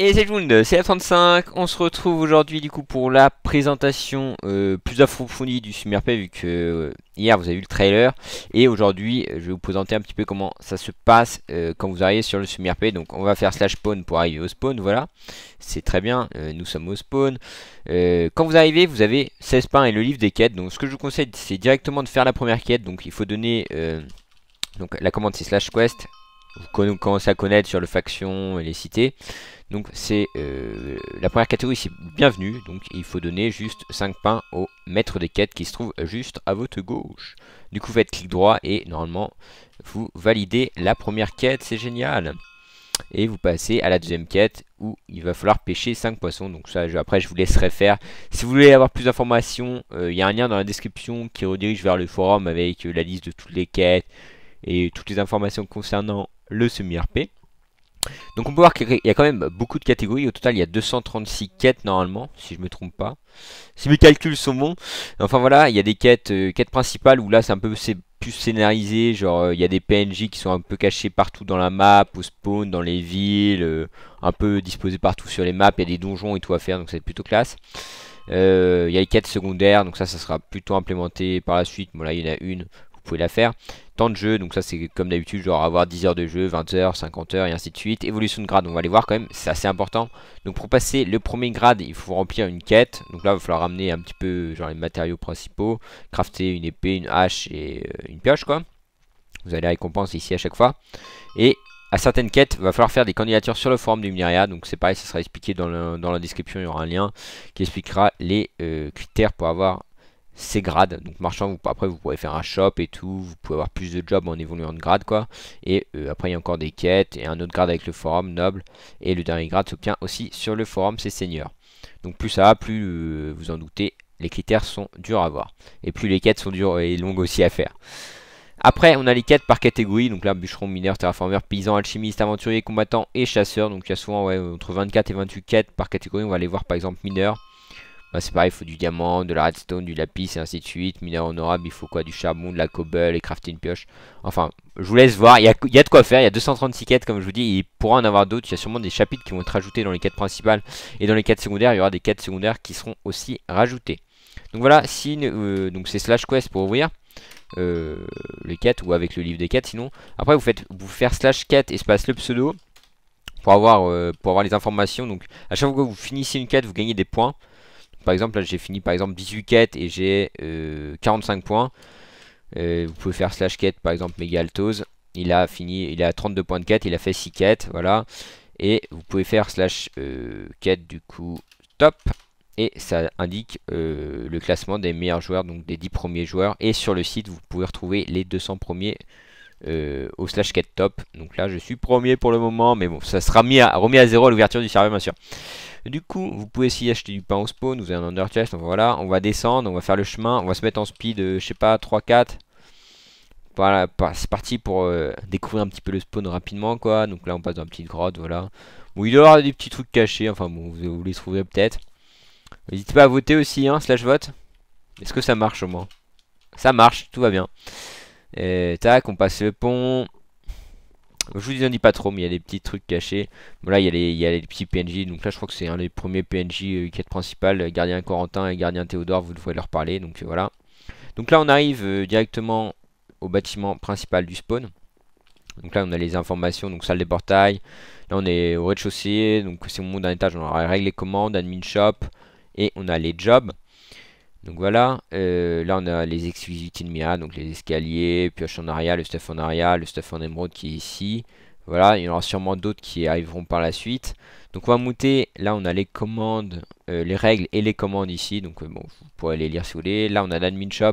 Et c'est monde, c'est la 35 on se retrouve aujourd'hui du coup pour la présentation euh, plus approfondie du SummerP vu que euh, hier vous avez vu le trailer et aujourd'hui je vais vous présenter un petit peu comment ça se passe euh, quand vous arrivez sur le SummerP donc on va faire slash spawn pour arriver au spawn voilà c'est très bien, nous sommes au spawn quand vous arrivez vous avez 16 pains et le livre des quêtes donc ce que je vous conseille c'est directement de faire la première quête donc il faut donner donc la commande c'est slash quest vous commencez à connaître sur le faction et les cités donc c'est euh, la première catégorie, c'est bienvenue. Donc il faut donner juste 5 pains au maître des quêtes qui se trouve juste à votre gauche. Du coup, faites clic droit et normalement, vous validez la première quête. C'est génial. Et vous passez à la deuxième quête où il va falloir pêcher 5 poissons. Donc ça, après, je vous laisserai faire. Si vous voulez avoir plus d'informations, euh, il y a un lien dans la description qui redirige vers le forum avec euh, la liste de toutes les quêtes et toutes les informations concernant le semi-RP. Donc on peut voir qu'il y a quand même beaucoup de catégories. Au total, il y a 236 quêtes normalement, si je me trompe pas. Si mes calculs sont bons. Enfin voilà, il y a des quêtes, euh, quêtes principales où là c'est un peu plus scénarisé. Genre euh, il y a des PNJ qui sont un peu cachés partout dans la map, au spawn, dans les villes, euh, un peu disposés partout sur les maps. Il y a des donjons et tout à faire, donc c'est plutôt classe. Il y a les quêtes secondaires, donc ça, ça sera plutôt implémenté par la suite. Bon là, il y en a une la faire. Temps de jeu, donc ça c'est comme d'habitude, genre avoir 10 heures de jeu, 20 heures, 50 heures et ainsi de suite. Évolution de grade, on va aller voir quand même, c'est assez important. Donc pour passer le premier grade, il faut remplir une quête. Donc là, il va falloir ramener un petit peu genre les matériaux principaux, crafter une épée, une hache et euh, une pioche quoi. Vous avez la récompense ici à chaque fois. Et à certaines quêtes, va falloir faire des candidatures sur le forum du myriad Donc c'est pareil, ça sera expliqué dans, la description, il y aura un lien qui expliquera les euh, critères pour avoir c'est grades. Donc marchand, après vous pourrez faire un shop et tout, vous pouvez avoir plus de jobs en évoluant de grade quoi. Et euh, après il y a encore des quêtes et un autre grade avec le forum noble. Et le dernier grade s'obtient aussi sur le forum, c'est seigneur. Donc plus ça va, plus euh, vous en doutez, les critères sont durs à voir. Et plus les quêtes sont dures et longues aussi à faire. Après, on a les quêtes par catégorie, donc là, bûcheron, mineur, terraformeur, paysan, alchimiste, aventurier, combattant et chasseur. Donc il y a souvent entre 24 et 28 quêtes par catégorie. On va aller voir par exemple mineur, bah, c'est pareil, il faut du diamant, de la redstone, du lapis et ainsi de suite. Mineur honorable, il faut quoi Du charbon, de la cobble et crafter une pioche. Enfin, je vous laisse voir. Il y a, de quoi faire. Il y a 236 quêtes, comme je vous dis. il pourra en avoir d'autres. Il y a sûrement des chapitres qui vont être rajoutés dans les quêtes principales. Et dans les quêtes secondaires, il y aura des quêtes secondaires qui seront aussi rajoutées. Donc voilà, euh, c'est slash quest pour ouvrir. Euh, les quêtes ou avec le livre des quêtes sinon après vous faites vous faire slash quête espace le pseudo pour avoir, euh, pour avoir les informations. Donc à chaque fois que vous finissez une quête, vous gagnez des points. Par exemple, là j'ai fini par exemple 18 quêtes et j'ai 45 euh, points. Euh, vous pouvez faire slash quête par exemple mégaltose, Il a fini, il a 32 points de quête, il a fait 6 quêtes, voilà. Et vous pouvez faire slash euh, quête du coup top. Et ça indique le classement des meilleurs joueurs, donc des 10 premiers joueurs. Et sur le site, vous pouvez retrouver les 200 premiers euh, au slash ket top. Donc là, je suis premier pour le moment, mais bon, ça sera mis à, remis à zéro à l'ouverture du serveur, bien sûr. Du coup, vous pouvez essayer acheter du pain au spawn, vous avez un under chest, donc voilà, on va descendre, on va faire le chemin, on va se mettre en speed, euh, je sais pas, 3-4. Voilà, c'est parti pour euh, découvrir un petit peu le spawn rapidement, quoi. Donc là, on passe dans une petite grotte, voilà. Bon, il doit y avoir des petits trucs cachés, enfin bon, vous, vous les trouverez peut-être. N'hésitez pas à voter aussi, hein, slash vote. Est-ce que ça marche au moins Ça marche, tout va bien tac, on passe le pont. Je vous en dis, pas trop, mais il y a des petits trucs cachés. Voilà, il y, a les, il y petits PNJ. Donc là, je crois que c'est un des premiers PNJ euh, quête principal, Gardien Corentin et Gardien Théodore, vous devrez leur parler. Donc euh, voilà. Donc là, on arrive euh, directement au bâtiment principal du spawn. Donc là, on a les informations, donc salle des portails. Là, on est au rez de chaussée donc c'est au moment d'un étage, on a règle les commandes, admin shop, et on a les jobs. Donc voilà, euh, là on a les exclusivités de Mia, donc les escaliers, pioche en aria, le stuff en aria, le stuff en émeraude qui est ici. Voilà, il y en aura sûrement d'autres qui arriveront par la suite. Donc on va monter, là on a les commandes, euh, les règles et les commandes ici. Donc euh, bon, vous pourrez les lire si vous voulez. Là on a l'admin shop.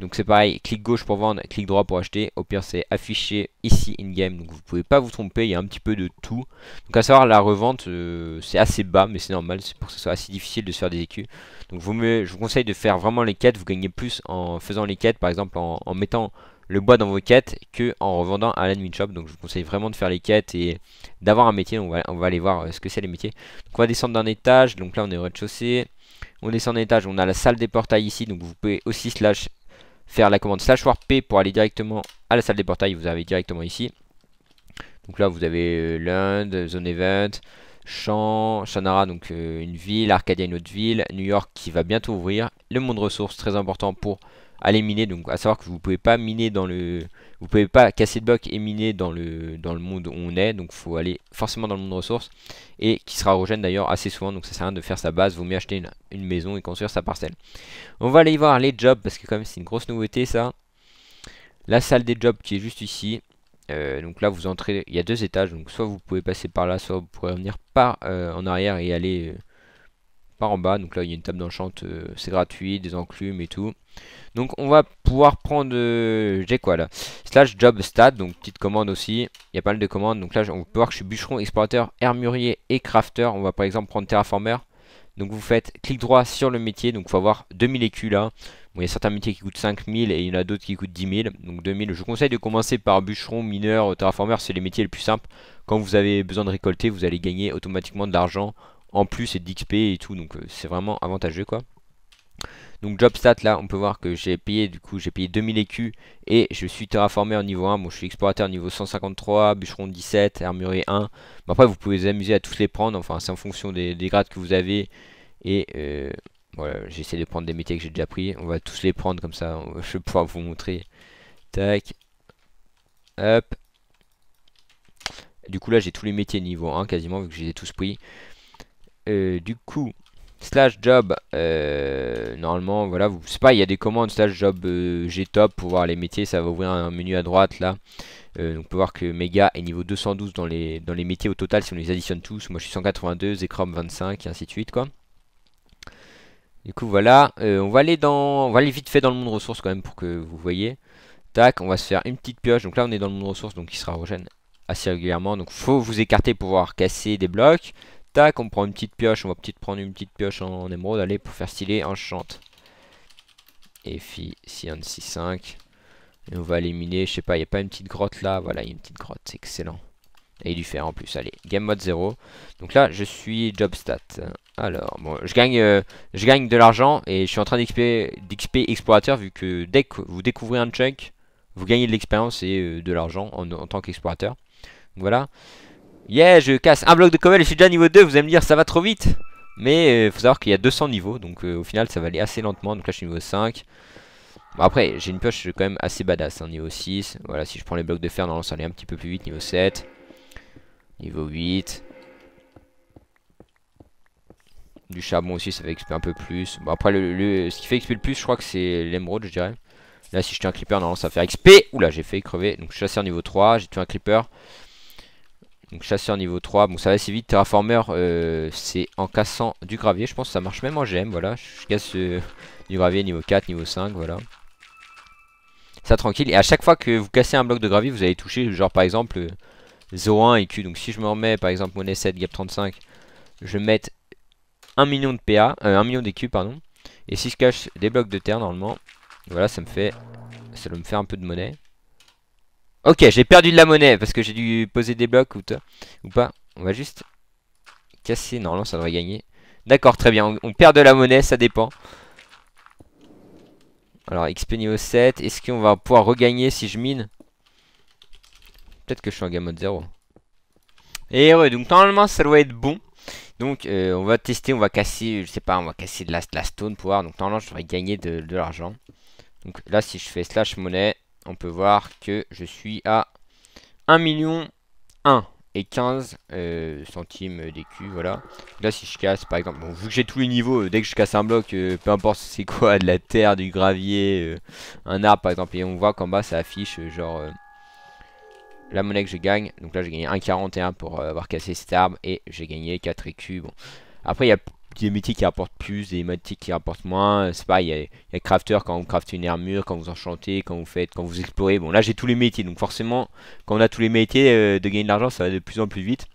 Donc c'est pareil, clic gauche pour vendre, clic droit pour acheter. Au pire, c'est affiché ici in-game. Donc vous pouvez pas vous tromper, il y a un petit peu de tout. Donc à savoir, la revente, euh, c'est assez bas, mais c'est normal. C'est pour que ce soit assez difficile de se faire des écus. Donc je vous conseille de faire vraiment les quêtes. Vous gagnez plus en faisant les quêtes, par exemple en, mettant le bois dans vos quêtes que en revendant à l'admin shop. Donc je vous conseille vraiment de faire les quêtes et d'avoir un métier. On va, on va aller voir euh, ce que c'est les métiers. Donc on va descendre d'un étage. Donc là on est au rez-de-chaussée. On descend d'un étage, on a la salle des portails ici, donc vous pouvez aussi slash faire la commande slash warp pour aller directement à la salle des portails, vous avez directement ici. Donc là vous avez euh, l'Inde, zone event, Champ, Shannara donc euh, une ville, Arcadia une autre ville, New York qui va bientôt ouvrir, le monde ressources très important pour aller miner. Donc à savoir que vous pouvez pas miner dans le. Vous pouvez pas casser de bloc et miner dans le dans le monde où on est. Donc faut aller forcément dans le monde ressources. Et qui sera regen d'ailleurs assez souvent. Donc ça sert à rien de faire sa base. Vaut mieux acheter une, maison et construire sa parcelle. On va aller voir les jobs parce que quand même c'est une grosse nouveauté ça. La salle des jobs qui est juste ici. Euh, donc là vous entrez, il y a deux étages, donc soit vous pouvez passer par là, soit vous pouvez venir par euh, en arrière et aller euh, par en bas. Donc là, il y a une table d'enchant, euh, c'est gratuit, des enclumes et tout. Donc on va pouvoir prendre, euh, j'ai quoi là Slash job stat, donc petite commande aussi. Il y a pas mal de commandes. Donc là, on peut voir que je suis bûcheron, explorateur, armurier et crafter. On va par exemple prendre terraformer. Donc vous faites clic droit sur le métier, donc il faut avoir 2000 écus là. Bon, il y a certains métiers qui coûtent 5000 et il y en a d'autres qui coûtent 10 000. Donc 2000, je vous conseille de commencer par bûcheron, mineur, terraformer, c'est les métiers les plus simples. Quand vous avez besoin de récolter, vous allez gagner automatiquement de l'argent en plus c'est d'XP et tout. Donc euh, c'est vraiment avantageux quoi. Donc Jobstat là on peut voir que j'ai payé du coup j'ai payé 2000 écus et je suis terraformé en niveau 1, bon je suis explorateur niveau 153, bûcheron 17, armurier 1. Mais après vous pouvez vous amuser à tous les prendre, enfin c'est en fonction des, grades que vous avez. Et euh, voilà, j'essaie de prendre des métiers que j'ai déjà pris, on va tous les prendre comme ça, je vais pouvoir vous montrer. Tac. Hop. Du coup là j'ai tous les métiers niveau 1 quasiment vu que j'ai les tous pris. Euh, du coup, slash job, euh, normalement, voilà, vous, c'est pas, il y a des commandes slash job euh, g top, pour voir les métiers, ça va ouvrir un menu à droite là. donc on peut voir que méga est niveau 212 dans les, dans les métiers au total si on les additionne tous. Moi je suis 182, Zekrom 25 et ainsi de suite quoi. Du coup voilà, on va aller dans, on va aller vite fait dans le monde ressources quand même pour que vous voyez. Tac, on va se faire une petite pioche. Donc là on est dans le monde ressources donc il sera regen assez régulièrement. Donc faut vous écarter pour pouvoir casser des blocs on prend une petite pioche. On va peut-être prendre une petite pioche en, émeraude. Allez, pour faire stylé, un 6 5. on va éliminer, je sais pas, il n'y a pas une petite grotte là. Voilà, il y a une petite grotte, c'est excellent. Et du fer en plus, allez, game mode 0. Donc là, je suis job stat. Alors, bon, je gagne, euh, je gagne de l'argent et je suis en train d'XP explorateur vu que dès que vous découvrez un chunk, vous gagnez de l'expérience et euh, de l'argent en, en, tant qu'explorateur. Voilà. Yeah, je casse un bloc de cobble et je suis déjà niveau 2. Vous allez me dire, ça va trop vite. Mais il euh, faut savoir qu'il y a 200 niveaux. Donc euh, au final, ça va aller assez lentement. Donc là, je suis niveau 5. Bon, après, j'ai une pioche quand même assez badass. Un hein, niveau 6. Voilà, si je prends les blocs de fer, normalement, ça allait un petit peu plus vite. Niveau 7. Niveau 8. Du charbon aussi, ça fait XP un peu plus. Bon, après, le, ce qui fait XP le plus, je crois que c'est l'émeraude, je dirais. Là, si je tue un creeper, normalement, ça va faire XP. Oula, j'ai fait crever. Donc, je suis assez en niveau 3. J'ai tué un creeper. Donc chasseur niveau 3, bon ça va assez vite, terraformer euh, c'est en cassant du gravier, je pense que ça marche même en GM, voilà, je casse euh, du gravier niveau 4, niveau 5, voilà. Ça tranquille, et à chaque fois que vous cassez un bloc de gravier, vous allez toucher genre par exemple 0,1 euh, et Q, donc si je me remets par exemple monnaie 7 gap 35, je vais mettre 1 million de PA, 1 million d'EQ pardon, et si je cache des blocs de terre normalement, voilà ça me fait, ça me faire un peu de monnaie. Ok, j'ai perdu de la monnaie parce que j'ai dû poser des blocs ou, ou pas. On va juste casser. Normalement, ça devrait gagner. D'accord, très bien. On, perd de la monnaie, ça dépend. Alors, XP niveau 7. Est-ce qu'on va pouvoir regagner si je mine Peut-être que je suis en gamme mode 0. Et heureux. Donc, normalement, ça doit être bon. Donc euh, on va tester, on va casser, je sais pas, on va casser de la, stone pour voir. Donc normalement je devrais gagner de l'argent. Donc là si je fais slash monnaie, on peut voir que je suis à 1 million 1 et 15 euh, centimes d'écu, voilà. Là, si je casse, par exemple, bon, vu que j'ai tous les niveaux, euh, dès que je casse un bloc, euh, peu importe c'est quoi, de la terre, du gravier, un arbre, par exemple, et on voit qu'en bas, ça affiche, genre, la monnaie que je gagne. Donc là, j'ai gagné 1,41 pour avoir cassé cet arbre, et j'ai gagné 4 écus, bon. Après, il y a des métiers qui rapportent plus, des métiers qui rapportent moins. Euh, c'est pas il y, a crafter quand vous craftez une armure, quand vous enchantez, quand vous faites, quand vous explorez. Bon, là j'ai tous les métiers, donc forcément, quand on a tous les métiers, euh, de gagner de l'argent, ça va de plus en plus vite.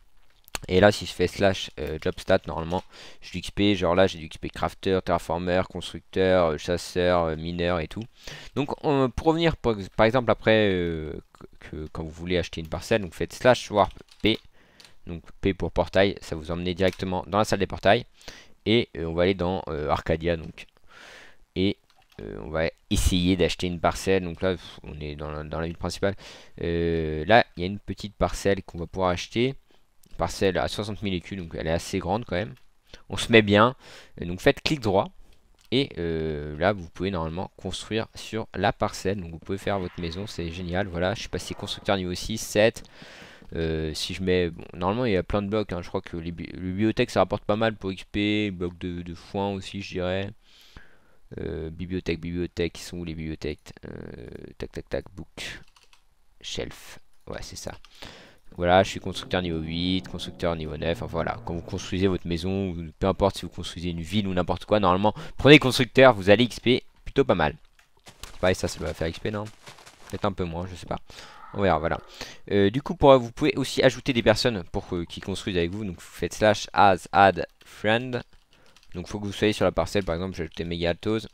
Et là, si je fais slash euh, job stat, normalement, j'ai du XP. Genre là, j'ai du XP crafter, terraformer, constructeur, chasseur, mineur et tout. Donc, pour revenir, par, exemple, après, que, quand vous voulez acheter une parcelle, vous faites slash warp P. Donc P pour portail, ça vous emmène directement dans la salle des portails. Et euh, on va aller dans euh, Arcadia, donc. Et euh, on va essayer d'acheter une parcelle. Donc là, on est dans la, ville principale. là, il y a une petite parcelle qu'on va pouvoir acheter. parcelle à 60 000 écus, donc elle est assez grande quand même. On se met bien. Donc faites clic droit. Et là, vous pouvez normalement construire sur la parcelle. Donc vous pouvez faire votre maison, c'est génial. Voilà, je suis passé constructeur niveau 6, 7. Euh, si je mets. normalement, il y a plein de blocs. Hein. Je crois que les, bibliothèques bibliothèque, ça rapporte pas mal pour XP. Bloc de, foin aussi, je dirais. bibliothèque, euh, bibliothèque. Ils sont les bibliothèques euh, Tac, tac, tac. Book. Shelf. Ouais, c'est ça. Voilà, je suis constructeur niveau 8, constructeur niveau 9. Enfin voilà, quand vous construisez votre maison, peu importe si vous construisez une ville ou n'importe quoi, normalement, prenez constructeur, vous allez XP plutôt pas mal. Pareil, ça, ça va faire XP, non Peut-être un peu moins, je sais pas voilà. Euh, du coup, vous pouvez aussi ajouter des personnes pour construisent avec vous. Donc, vous faites slash as add friend. Donc, faut que vous soyez sur la parcelle. Par exemple, j'ai ajouté Altos.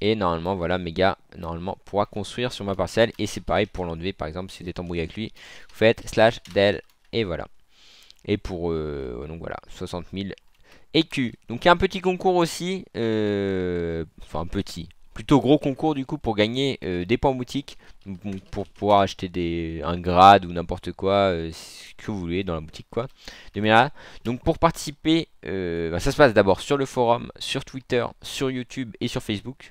Et normalement, voilà, méga normalement, pourra construire sur ma parcelle. Et c'est pareil pour l'enlever, par exemple, si vous êtes embrouillé avec lui. Vous faites slash del. Et voilà. Et pour, euh, donc voilà, 60 000 écus. Donc, il y a un petit concours aussi. Euh, enfin, petit plutôt gros concours du coup pour gagner euh, des points boutique, pour pouvoir acheter des un grade ou n'importe quoi euh, ce que vous voulez dans la boutique quoi de donc pour participer euh, bah, ça se passe d'abord sur le forum sur Twitter sur YouTube et sur Facebook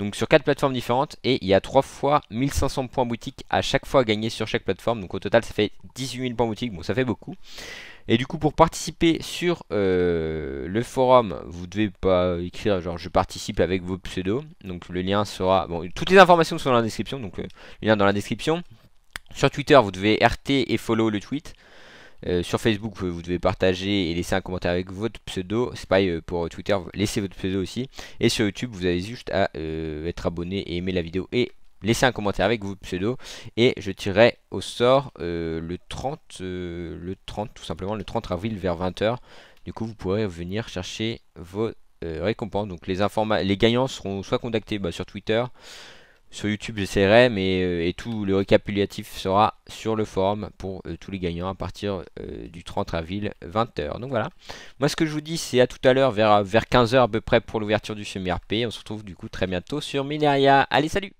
donc sur quatre plateformes différentes et il y a 3 fois 1500 points boutique à chaque fois gagné sur chaque plateforme donc au total ça fait 18 000 points boutique, bon ça fait beaucoup et du coup, pour participer sur euh, le forum, vous devez pas écrire genre je participe avec vos pseudos. Donc le lien sera. Bon, toutes les informations sont dans la description. Donc euh, le lien dans la description. Sur Twitter, vous devez RT et follow le tweet. Euh, sur Facebook, vous, devez partager et laisser un commentaire avec votre pseudo. C'est pareil pour Twitter, laissez votre pseudo aussi. Et sur YouTube, vous avez juste à être abonné et aimer la vidéo et laissez un commentaire avec vos pseudos et je tirerai au sort euh, le 30 euh, le 30 tout simplement le 30 avril vers 20h. Du coup, vous pourrez venir chercher vos euh, récompenses. Donc les les gagnants seront soit contactés bah, sur Twitter, sur YouTube j'essaierai mais et tout le récapitulatif sera sur le forum pour tous les gagnants à partir du 30 avril 20h. Donc voilà. Moi ce que je vous dis c'est à tout à l'heure vers vers 15h à peu près pour l'ouverture du semi-RP. On se retrouve du coup très bientôt sur Mineria. Allez, salut.